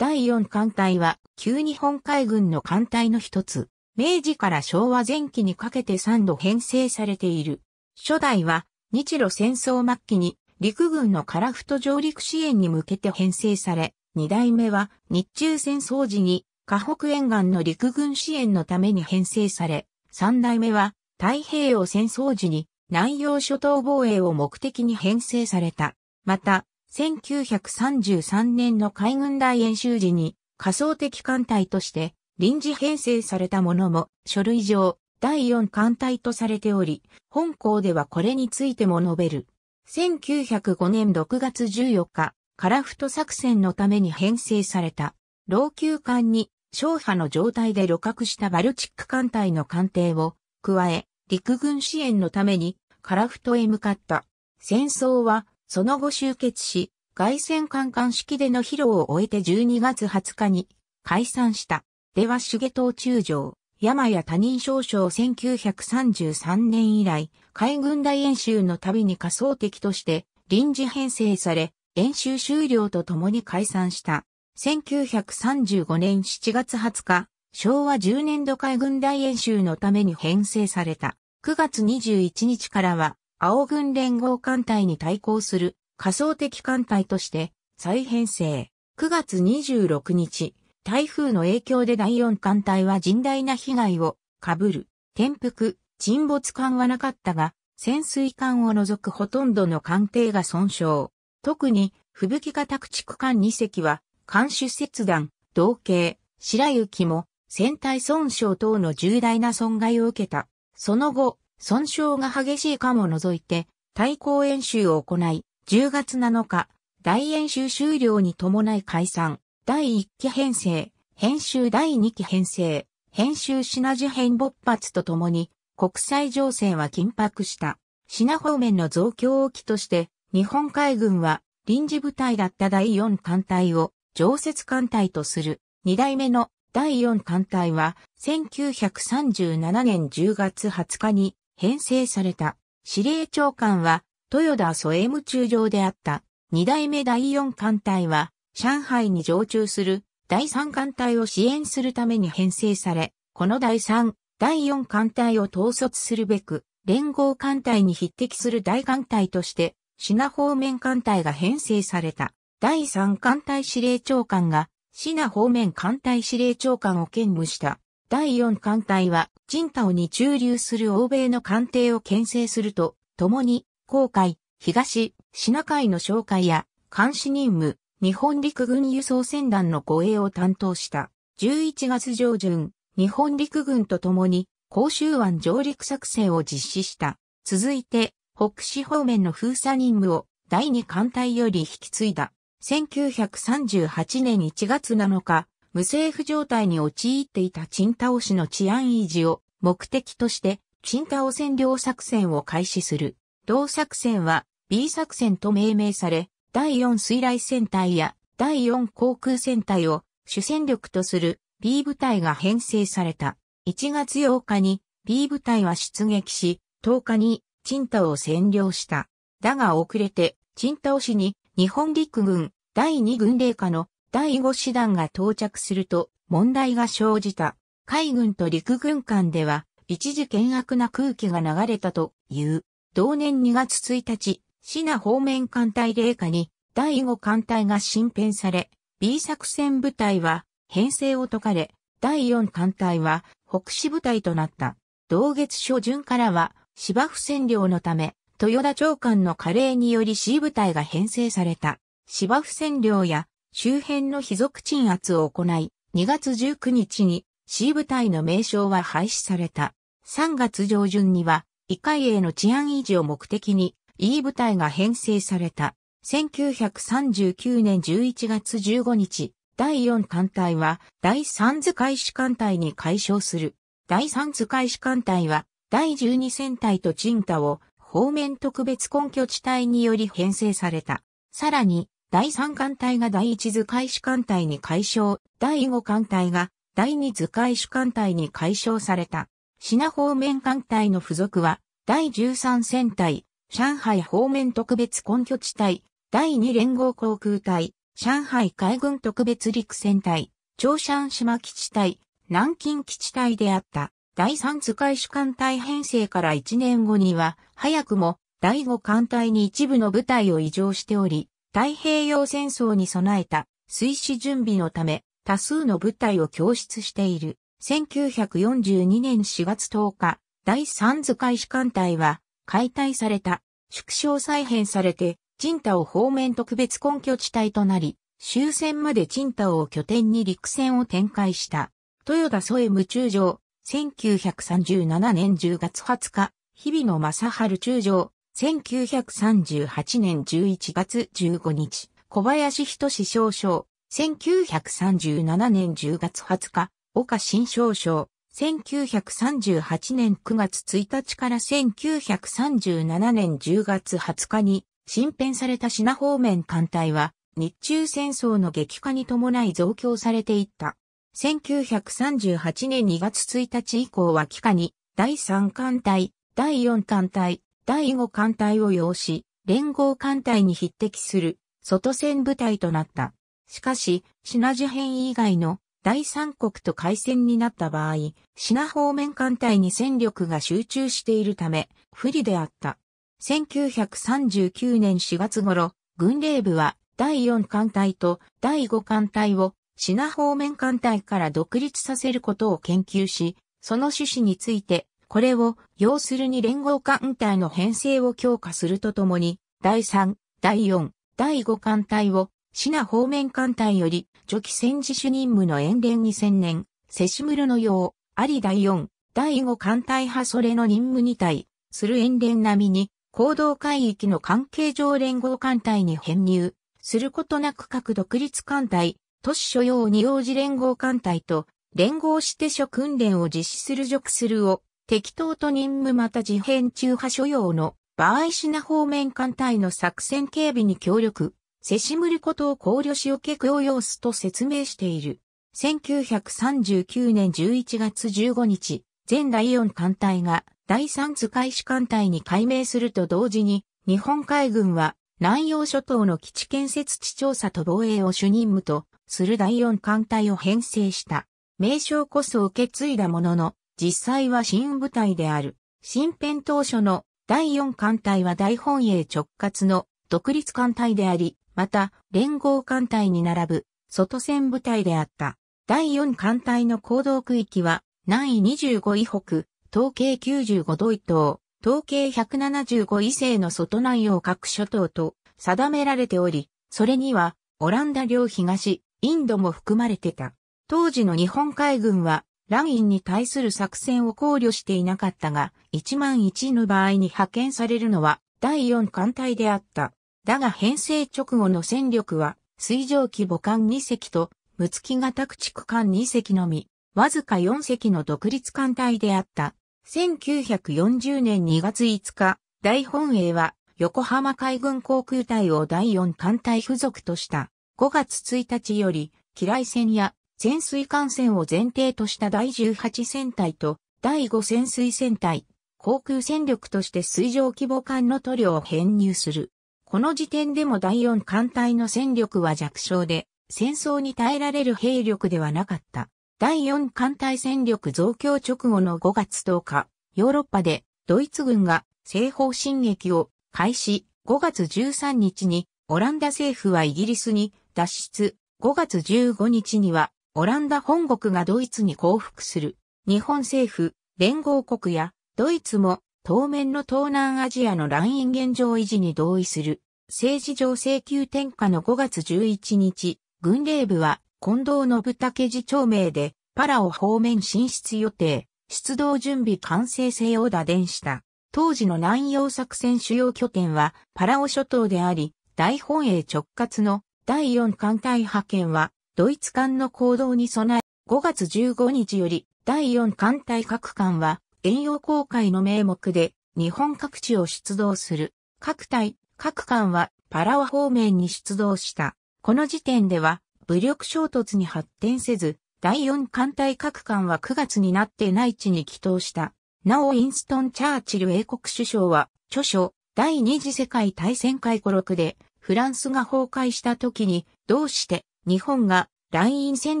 第四艦隊は、旧日本海軍の艦隊の一つ、明治から昭和前期にかけて三度編成されている。初代は、日露戦争末期に、陸軍の樺太上陸支援に向けて編成され、二代目は、日中戦争時に、河北沿岸の陸軍支援のために編成され、三代目は、太平洋戦争時に、南洋諸島防衛を目的に編成された。また、1933年の海軍大演習時に仮想的艦隊として臨時編成されたものも書類上第4艦隊とされており、本校ではこれについても述べる。1905年6月14日、カラフト作戦のために編成された老朽艦に小破の状態で旅客したバルチック艦隊の艦艇を加え、陸軍支援のためにカラフトへ向かった。戦争はその後集結し、外戦観艦式での披露を終えて12月20日に解散した。では重東中将、山や他人少将1933年以来、海軍大演習の度に仮想敵として臨時編成され、演習終了とともに解散した。1935年7月20日、昭和10年度海軍大演習のために編成された。9月21日からは、青軍連合艦隊に対抗する仮想的艦隊として再編成。9月26日、台風の影響で第4艦隊は甚大な被害を被る、転覆、沈没艦はなかったが、潜水艦を除くほとんどの艦艇が損傷。特に、吹雪型駆逐艦2隻は、艦首切断、同型、白雪も、船体損傷等の重大な損害を受けた。その後、損傷が激しい艦を除いて、対抗演習を行い、10月7日、大演習終了に伴い解散、第1期編成、編集第2期編成、編集品事変勃発とともに、国際情勢は緊迫した。品方面の増強を機として、日本海軍は臨時部隊だった第4艦隊を常設艦隊とする。2代目の第4艦隊は1937年10月20日に編成された。司令長官は、豊田蘇エム中将であった。二代目第四艦隊は、上海に常駐する第三艦隊を支援するために編成され、この第三、第四艦隊を統率するべく、連合艦隊に匹敵する大艦隊として、品方面艦隊が編成された。第三艦隊司令長官が、品方面艦隊司令長官を兼務した。第4艦隊は、チンタオに駐留する欧米の艦艇を牽制すると、共に、航海、東、シナ海の紹介や、監視任務、日本陸軍輸送船団の護衛を担当した。11月上旬、日本陸軍と共に、甲州湾上陸作戦を実施した。続いて、北市方面の封鎖任務を第2艦隊より引き継いだ。1938年1月7日、無政府状態に陥っていたチンタオ市の治安維持を目的として、チンタオ占領作戦を開始する。同作戦は B 作戦と命名され、第4水雷戦隊や第4航空戦隊を主戦力とする B 部隊が編成された。1月8日に B 部隊は出撃し、10日にチンタオを占領した。だが遅れて、チンタオ市に日本陸軍第2軍令下の第5師団が到着すると問題が生じた。海軍と陸軍間では一時険悪な空気が流れたという。同年2月1日、シナ方面艦隊霊下に第5艦隊が新編され、B 作戦部隊は編成を解かれ、第4艦隊は北市部隊となった。同月初旬からは芝生占領のため、豊田長官の加齢により C 部隊が編成された。芝生占領や周辺の非属鎮圧を行い、2月19日に C 部隊の名称は廃止された。3月上旬には、異界への治安維持を目的に E 部隊が編成された。1939年11月15日、第4艦隊は第3図海士艦隊に解消する。第3図海士艦隊は第12戦隊とチンタを方面特別根拠地帯により編成された。さらに第3艦隊が第1図解主艦隊に解消、第5艦隊が第2図解主艦隊に解消された。品方面艦隊の付属は、第13戦隊、上海方面特別根拠地隊、第2連合航空隊、上海海軍特別陸戦隊、長山島基地隊、南京基地隊であった。第3図解主艦隊編成から1年後には、早くも第5艦隊に一部の部隊を移乗しており、太平洋戦争に備えた水死準備のため多数の部隊を供出している。1942年4月10日、第三図海士艦隊は解体された、縮小再編されて、陳太を方面特別根拠地帯となり、終戦まで陳太を拠点に陸戦を展開した。豊田添夢中将、1937年10月20日、日比野正春中将、1938年11月15日、小林仁志少将、1937年10月20日、岡新少将、1938年9月1日から1937年10月20日に、新編された品方面艦隊は、日中戦争の激化に伴い増強されていった。1938年2月1日以降は機下に、第3艦隊、第4艦隊、第5艦隊を要し、連合艦隊に匹敵する外戦部隊となった。しかし、シナ事変以外の第三国と海戦になった場合、シナ方面艦隊に戦力が集中しているため、不利であった。1939年4月頃、軍令部は第4艦隊と第5艦隊をシナ方面艦隊から独立させることを研究し、その趣旨についてこれを、要するに連合艦隊の編成を強化するとともに、第3、第4、第5艦隊を、シナ方面艦隊より、除期戦時主任務の演練に専念、セシムルのよう、あり第4、第5艦隊派それの任務に対、する演練並みに、行動海域の関係上連合艦隊に編入、することなく各独立艦隊、都市所要に応じ連合艦隊と、連合して諸訓練を実施する属するを、適当と任務また事変中派所要の場合品方面艦隊の作戦警備に協力、せしむることを考慮しおけ供用すと説明している。1939年11月15日、前第四艦隊が第三図海士艦隊に改名すると同時に、日本海軍は南洋諸島の基地建設地調査と防衛を主任務とする第四艦隊を編成した。名称こそ受け継いだものの、実際は新部隊である。新編当初の第4艦隊は大本営直轄の独立艦隊であり、また連合艦隊に並ぶ外戦部隊であった。第4艦隊の行動区域は南位25以北、統計95度以東、統計175位西の外南洋各諸島と定められており、それにはオランダ領東、インドも含まれてた。当時の日本海軍はラインに対する作戦を考慮していなかったが、1万1の場合に派遣されるのは第4艦隊であった。だが編成直後の戦力は、水上気母艦2隻と、ム月型駆逐艦2隻のみ、わずか4隻の独立艦隊であった。1940年2月5日、大本営は横浜海軍航空隊を第4艦隊付属とした。5月1日より、機雷戦や潜水艦船を前提とした第18戦隊と第5潜水戦隊、航空戦力として水上規模艦の塗料を編入する。この時点でも第4艦隊の戦力は弱小で、戦争に耐えられる兵力ではなかった。第4艦隊戦力増強直後の5月10日、ヨーロッパでドイツ軍が西方進撃を開始5月13日にオランダ政府はイギリスに脱出5月15日にはオランダ本国がドイツに降伏する。日本政府、連合国やドイツも当面の東南アジアのライン現状維持に同意する。政治上請求転嫁の5月11日、軍令部は近藤信武次長名でパラオ方面進出予定、出動準備完成性を打電した。当時の南洋作戦主要拠点はパラオ諸島であり、大本営直轄の第4艦隊派遣はドイツ艦の行動に備え、5月15日より第4艦隊各艦は、遠洋航海の名目で、日本各地を出動する。各隊、各艦は、パラオ方面に出動した。この時点では、武力衝突に発展せず、第4艦隊各艦は9月になって内地に帰投した。なお、インストン・チャーチル英国首相は、著書、第二次世界大戦回顧録で、フランスが崩壊した時に、どうして日本がライン占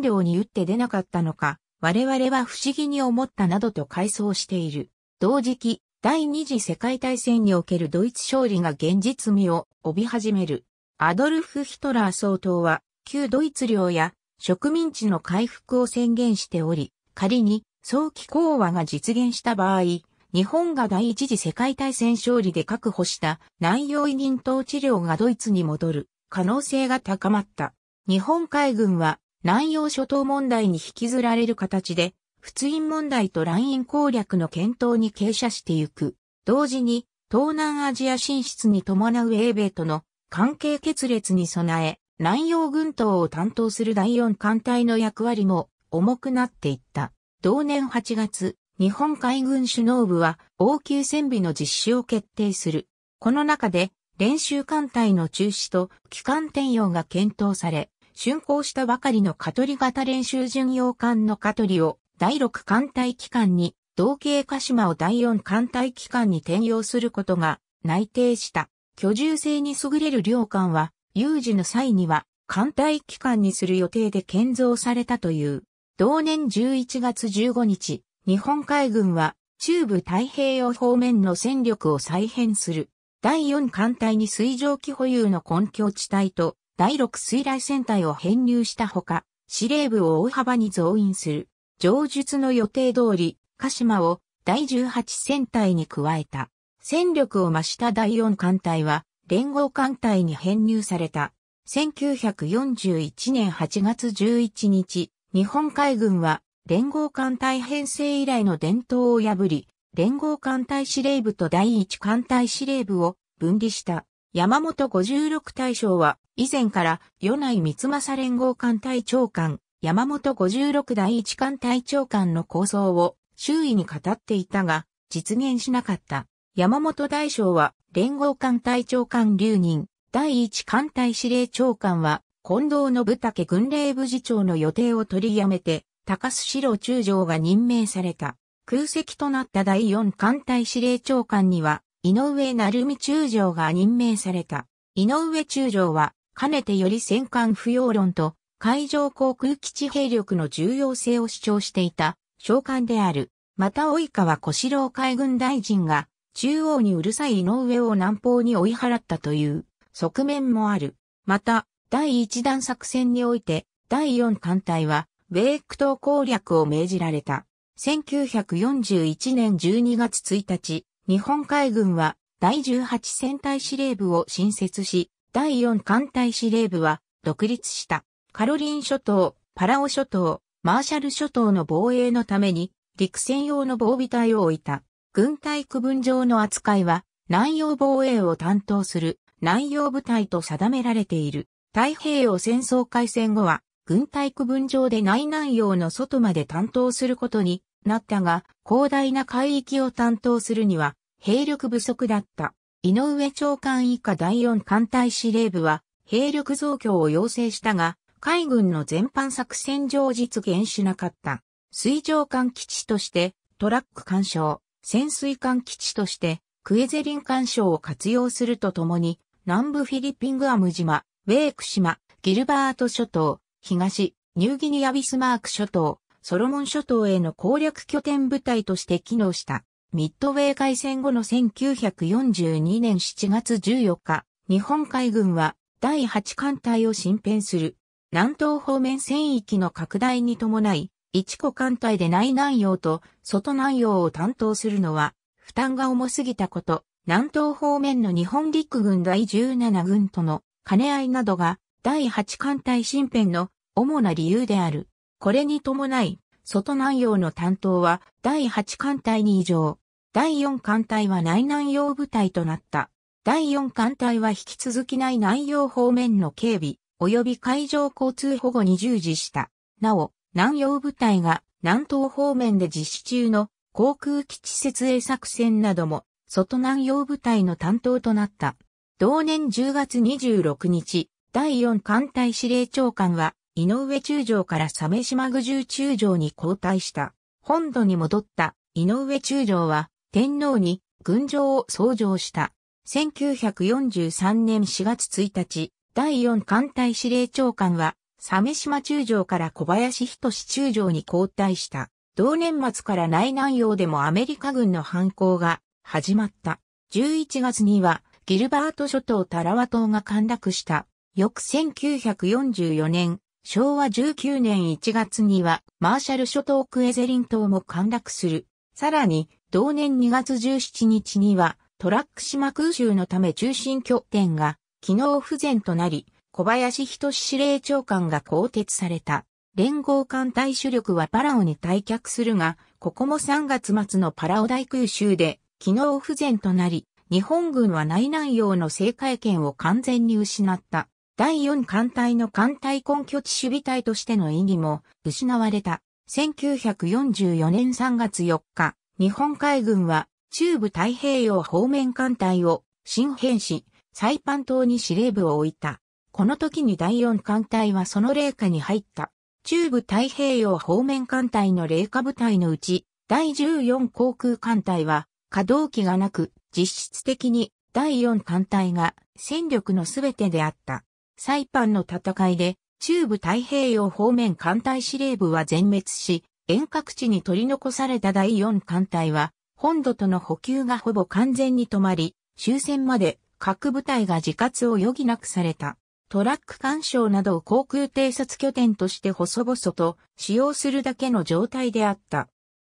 領に打って出なかったのか、我々は不思議に思ったなどと回想している。同時期、第二次世界大戦におけるドイツ勝利が現実味を帯び始める。アドルフ・ヒトラー総統は、旧ドイツ領や植民地の回復を宣言しており、仮に早期講和が実現した場合、日本が第一次世界大戦勝利で確保した南洋移民統治領がドイツに戻る可能性が高まった。日本海軍は南洋諸島問題に引きずられる形で、仏印問題と乱印攻略の検討に傾斜してゆく。同時に、東南アジア進出に伴う英米との関係決裂に備え、南洋群島を担当する第四艦隊の役割も重くなっていった。同年8月、日本海軍首脳部は応急戦備の実施を決定する。この中で練習艦隊の中止と機関転用が検討され、竣工したばかりのカトリ型練習巡洋艦のカトリを第6艦隊機関に、同型鹿島を第4艦隊機関に転用することが内定した。居住性に優れる両艦は、有事の際には艦隊機関にする予定で建造されたという。同年11月15日、日本海軍は中部太平洋方面の戦力を再編する。第4艦隊に水蒸気保有の根拠地帯と第6水雷戦隊を編入したほか、司令部を大幅に増員する。上述の予定通り、鹿島を第18戦隊に加えた。戦力を増した第4艦隊は、連合艦隊に編入された。1941年8月11日、日本海軍は連合艦隊編成以来の伝統を破り、連合艦隊司令部と第一艦隊司令部を分離した。山本56大将は以前から、米内光政連合艦隊長官、山本56第一艦隊長官の構想を周囲に語っていたが、実現しなかった。山本大将は、連合艦隊長官留任、第一艦隊司令長官は、近藤信武軍令部次長の予定を取りやめて、高須四郎中将が任命された。空席となった第四艦隊司令長官には、井上成美中将が任命された。井上中将は、かねてより戦艦不要論と海上航空基地兵力の重要性を主張していた召喚である。また及川小四郎海軍大臣が中央にうるさい井上を南方に追い払ったという側面もある。また、第一弾作戦において第四艦隊は米区島攻略を命じられた。1941年12月1日、日本海軍は第18戦隊司令部を新設し、第4艦隊司令部は独立した。カロリン諸島、パラオ諸島、マーシャル諸島の防衛のために陸戦用の防備隊を置いた。軍隊区分上の扱いは南洋防衛を担当する南洋部隊と定められている。太平洋戦争開戦後は軍隊区分上で内南洋の外まで担当することになったが、広大な海域を担当するには兵力不足だった。井上長官以下第四艦隊司令部は兵力増強を要請したが、海軍の全般作戦上実現しなかった。水上艦基地としてトラック干渉、潜水艦基地としてクエゼリン干渉を活用するとともに、南部フィリピングアム島、ウェーク島、ギルバート諸島、東、ニューギニアビスマーク諸島、ソロモン諸島への攻略拠点部隊として機能した。ミッドウェー海戦後の1942年7月14日、日本海軍は第8艦隊を新編する。南東方面戦域の拡大に伴い、一個艦隊で内南洋と外南洋を担当するのは、負担が重すぎたこと、南東方面の日本陸軍第17軍との兼ね合いなどが、第8艦隊新編の主な理由である。これに伴い、外南洋の担当は第8艦隊に異常。第4艦隊は内南洋部隊となった。第4艦隊は引き続き内南洋方面の警備、及び海上交通保護に従事した。なお、南洋部隊が南東方面で実施中の航空基地設営作戦なども外南洋部隊の担当となった。同年10月26日、第4艦隊司令長官は井上中将から鮫島愚従中将に交代した。本土に戻った井上中将は天皇に軍状を創上した。1943年4月1日、第4艦隊司令長官は、鮫島中将から小林仁中将に交代した。同年末から内南洋でもアメリカ軍の反抗が始まった。11月には、ギルバート諸島タラワ島が陥落した。翌1944年、昭和19年1月にはマーシャル諸島クエゼリン島も陥落する。さらに、同年2月17日にはトラック島空襲のため中心拠点が機能不全となり、小林仁司令長官が更迭された。連合艦隊主力はパラオに退却するが、ここも3月末のパラオ大空襲で機能不全となり、日本軍は内南洋の制海権を完全に失った。第4艦隊の艦隊根拠地守備隊としての意義も失われた。1944年3月4日、日本海軍は中部太平洋方面艦隊を新編し、サイパン島に司令部を置いた。この時に第4艦隊はその霊下に入った。中部太平洋方面艦隊の霊下部隊のうち、第14航空艦隊は稼働機がなく、実質的に第4艦隊が戦力のすべてであった。サイパンの戦いで、中部太平洋方面艦隊司令部は全滅し、遠隔地に取り残された第四艦隊は、本土との補給がほぼ完全に止まり、終戦まで各部隊が自活を余儀なくされた。トラック干渉などを航空偵察拠点として細々と使用するだけの状態であった。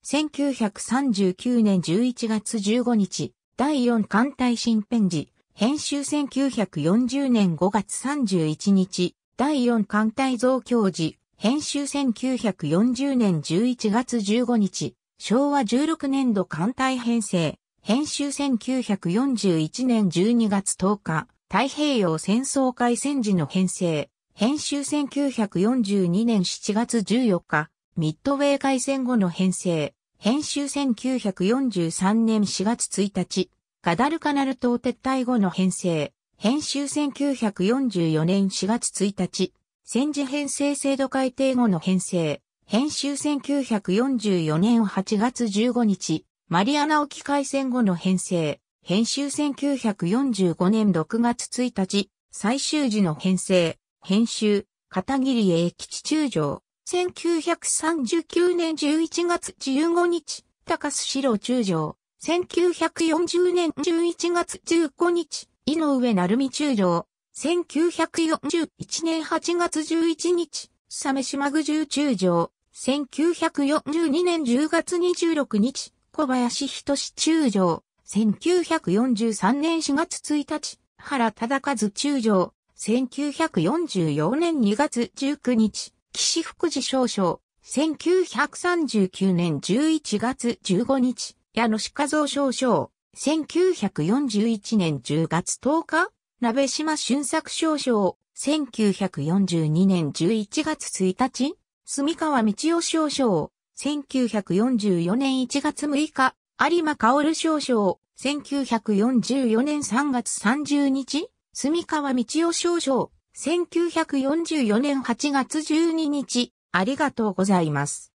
1939年11月15日、第4艦隊新編時、編集1940年5月31日、第4艦隊増教時、編集1940年11月15日、昭和16年度艦隊編成、編集1941年12月10日、太平洋戦争開戦時の編成、編集1942年7月14日、ミッドウェー海戦後の編成、編集1943年4月1日、ガダルカナル島撤退後の編成、編集1944年4月1日、戦時編成制度改定後の編成、編集1944年8月15日、マリアナ沖海戦後の編成、編集1945年6月1日、最終時の編成、編集、片桐英吉中将、1939年11月15日、高須四郎中将、1940年11月15日、井上成美中将。1941年8月11日、サメ島具中中将。1942年10月26日、小林仁志中将。1943年4月1日、原忠和中将。1944年2月19日、岸福寺少将。1939年11月15日、矢野鹿蔵少将、1941年10月10日、鍋島俊作少将、1942年11月1日、住川道夫少将、1944年1月6日、有馬薫少将、1944年3月30日、住川道夫少将、1944年8月12日、ありがとうございます。